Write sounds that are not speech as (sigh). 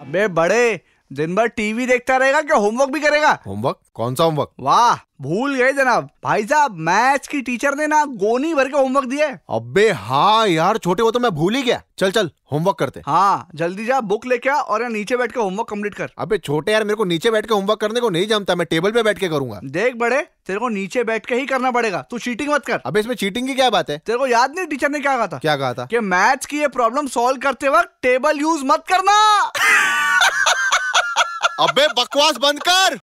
अबे बड़े दिन भर टीवी देखता रहेगा क्या होमवर्क भी करेगा होमवर्क कौन सा होमवर्क वाह भूल गए जनाब भाई साहब मैथ्स की टीचर ने ना गोनी भर के होमवर्क दिए अबे हाँ यार छोटे वो तो मैं भूल ही गया चल चल होमवर्क करते हाँ जल्दी जा बुक लेके आ और नीचे बैठ के होमवर्क कंप्लीट कर अबे छोटे यार मेरे को नीचे बैठ के होमवर्क करने को नहीं जमता मैं टेबल पे बैठ के करूंगा देख बड़े तेरे को नीचे बैठ के ही करना पड़ेगा तू चीटिंग मत कर अब इसमें चीटिंग की क्या बात है तेरे को याद नहीं टीचर ने क्या कहा था क्या कहा था कि मैथ्स की ये प्रॉब्लम सॉल्व करते वक्त टेबल यूज मत करना (laughs) अबे बकवास बंद कर